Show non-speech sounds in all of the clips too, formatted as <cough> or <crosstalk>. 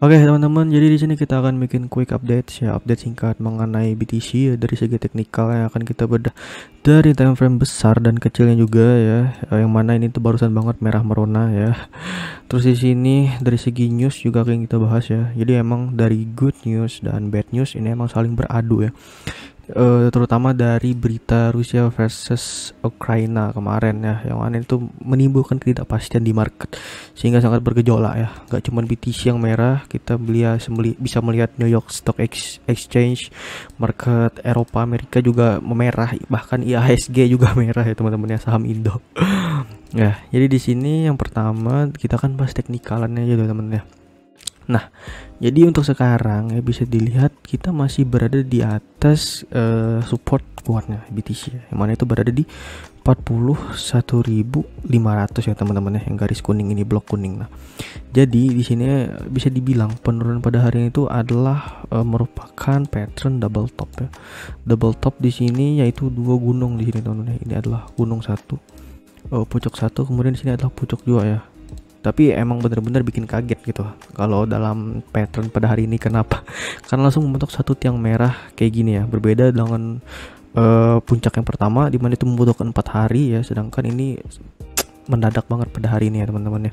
Oke okay, teman-teman, jadi di sini kita akan bikin quick update ya, update singkat mengenai BTC ya dari segi teknikal yang akan kita bedah dari time frame besar dan kecilnya juga ya, eh, yang mana ini tuh barusan banget merah merona ya. Terus di sini dari segi news juga akan kita bahas ya. Jadi emang dari good news dan bad news ini emang saling beradu ya uh, terutama dari berita Rusia versus Ukraina kemarin ya yang aneh itu menimbulkan ketidakpastian di market sehingga sangat bergejolak ya nggak cuma BTC yang merah kita beli bisa melihat New York Stock Exchange market Eropa Amerika juga memerah bahkan IHSG juga <laughs> merah ya teman-teman ya saham Indo <laughs> ya jadi di sini yang pertama kita kan bahas teknikalannya aja teman-teman ya Nah, jadi untuk sekarang ya bisa dilihat kita masih berada di atas uh, support kuatnya BTC ya. Yang mana itu berada di 41.500 ya teman-teman ya yang garis kuning ini blok kuning. Nah, jadi di sini bisa dibilang penurunan pada hari ini itu adalah uh, merupakan pattern double top ya. Double top di sini yaitu dua gunung di sini teman-teman ya. Ini adalah gunung satu, uh, pucuk satu, kemudian di sini adalah pucuk dua ya tapi emang bener-bener bikin kaget gitu kalau dalam pattern pada hari ini kenapa <laughs> karena langsung membentuk satu tiang merah kayak gini ya berbeda dengan uh, puncak yang pertama di mana itu membutuhkan empat hari ya sedangkan ini mendadak banget pada hari ini ya teman-teman ya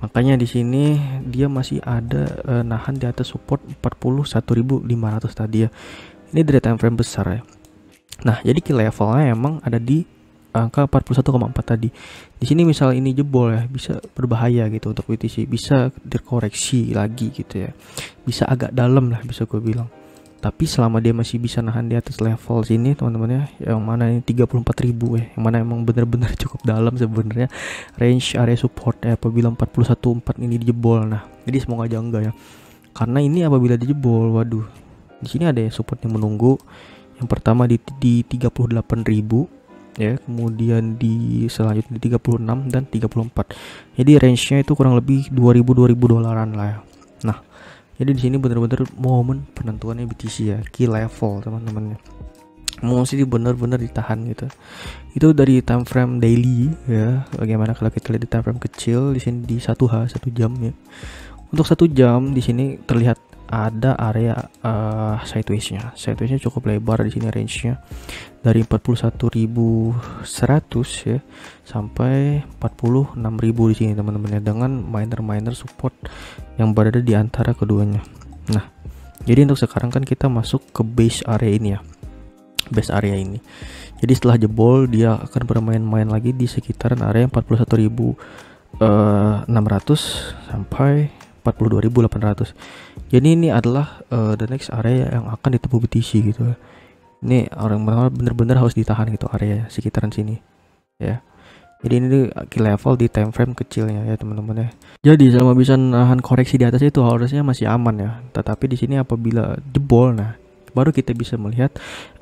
makanya di sini dia masih ada uh, nahan di atas support 41.500 tadi ya ini dari time frame besar ya nah jadi key levelnya emang ada di angka 41,4 tadi. Di sini misal ini jebol ya, bisa berbahaya gitu untuk BTC, bisa dikoreksi lagi gitu ya. Bisa agak dalam lah bisa gue bilang. Tapi selama dia masih bisa nahan di atas level sini teman-teman ya, yang mana ini 34.000 ya, yang mana emang bener-bener <laughs> cukup dalam sebenarnya range area support ya apabila 41.4 ini dijebol. Nah, jadi semoga aja enggak ya. Karena ini apabila dijebol, waduh. Di sini ada ya support yang menunggu. Yang pertama di di 38.000 ya kemudian di selanjutnya di 36 dan 34 jadi range-nya itu kurang lebih 2000 2000 dolaran lah ya. nah jadi di sini bener-bener momen penentuannya BTC ya key level teman-teman mesti bener-bener ditahan gitu itu dari time frame daily ya bagaimana kalau kita lihat di time frame kecil di sini di satu h satu jam ya untuk satu jam di sini terlihat ada area uh, eh, sideways-nya. Sideways-nya cukup lebar di sini range-nya dari 41.100 ya sampai 46.000 di sini teman-teman ya dengan miner-miner support yang berada di antara keduanya. Nah, jadi untuk sekarang kan kita masuk ke base area ini ya. Base area ini. Jadi setelah jebol dia akan bermain-main lagi di sekitaran area 41.600 eh, sampai 42.800 jadi ini adalah uh, the next area yang akan ditempuh BTC gitu ini orang bener-bener harus ditahan gitu area sekitaran sini ya jadi ini key level di time frame kecilnya ya teman-teman ya jadi selama bisa nahan koreksi di atas itu harusnya masih aman ya tetapi di sini apabila jebol nah baru kita bisa melihat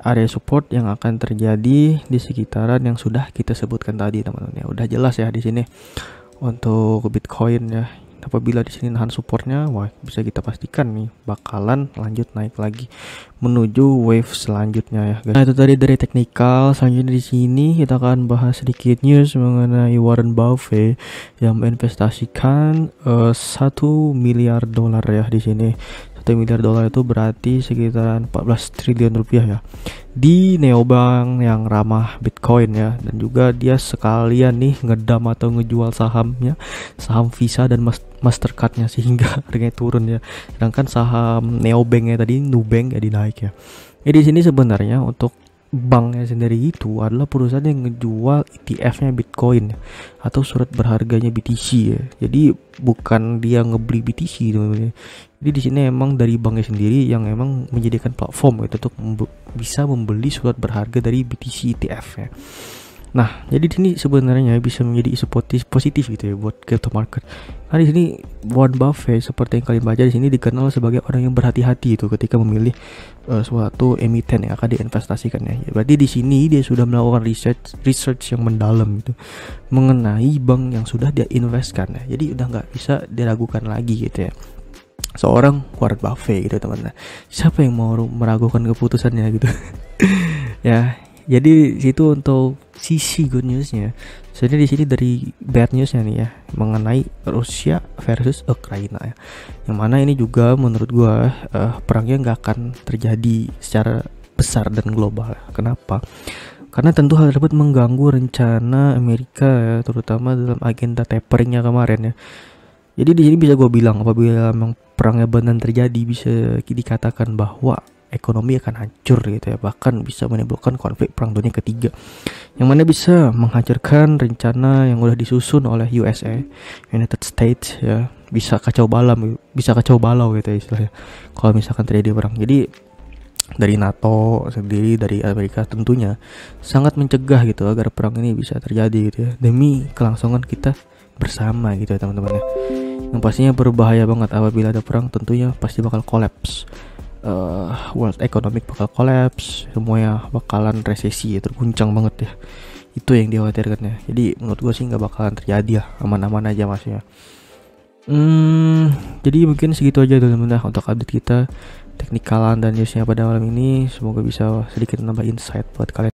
area support yang akan terjadi di sekitaran yang sudah kita sebutkan tadi teman-teman ya udah jelas ya di sini untuk Bitcoin ya apabila di sini nahan supportnya wah bisa kita pastikan nih bakalan lanjut naik lagi menuju wave selanjutnya ya guys nah itu tadi dari teknikal selanjutnya di sini kita akan bahas sedikit news mengenai Warren Buffett yang menginvestasikan eh, satu uh, miliar dolar ya di sini satu miliar dolar itu berarti sekitaran 14 triliun rupiah ya di neobank yang ramah Bitcoin ya dan juga dia sekalian nih ngedam atau ngejual sahamnya saham Visa dan Mastercardnya sehingga <laughs> harganya turun ya sedangkan saham neobanknya tadi Nubank ya naik ya jadi sini sebenarnya untuk banknya sendiri itu adalah perusahaan yang ngejual ETF-nya Bitcoin atau surat berharganya BTC ya. Jadi bukan dia ngebeli BTC teman-teman. Jadi di sini emang dari banknya sendiri yang emang menjadikan platform itu untuk bisa membeli surat berharga dari BTC ETF ya. Nah, jadi di sebenarnya bisa menjadi isu positif, positif gitu ya buat crypto market. Nah, di sini Warren Buffett seperti yang kalian baca di sini dikenal sebagai orang yang berhati-hati itu ketika memilih uh, suatu emiten yang akan diinvestasikan ya. Berarti di sini dia sudah melakukan research research yang mendalam gitu mengenai bank yang sudah dia investkan ya. Jadi udah nggak bisa diragukan lagi gitu ya seorang Warren Buffett gitu teman-teman. Siapa yang mau meragukan keputusannya gitu? <laughs> ya, jadi itu untuk sisi good newsnya jadi di sini dari bad newsnya nih ya mengenai Rusia versus Ukraina ya yang mana ini juga menurut gua uh, perangnya nggak akan terjadi secara besar dan global kenapa karena tentu hal tersebut mengganggu rencana Amerika ya, terutama dalam agenda taperingnya kemarin ya jadi di sini bisa gue bilang apabila memang perangnya benar terjadi bisa dikatakan bahwa ekonomi akan hancur gitu ya bahkan bisa menimbulkan konflik perang dunia ketiga yang mana bisa menghancurkan rencana yang udah disusun oleh USA United States ya bisa kacau balam bisa kacau balau gitu ya istilahnya kalau misalkan terjadi perang jadi dari NATO sendiri dari Amerika tentunya sangat mencegah gitu agar perang ini bisa terjadi gitu ya demi kelangsungan kita bersama gitu ya teman-teman ya yang pastinya berbahaya banget apabila ada perang tentunya pasti bakal kolaps uh, world economic bakal collapse, semuanya bakalan resesi terguncang banget ya. Itu yang dikhawatirkan ya. Jadi menurut gue sih nggak bakalan terjadi ya, aman-aman aja maksudnya. Hmm, jadi mungkin segitu aja teman-teman ya, untuk update kita teknikalan dan newsnya pada malam ini. Semoga bisa sedikit nambah insight buat kalian.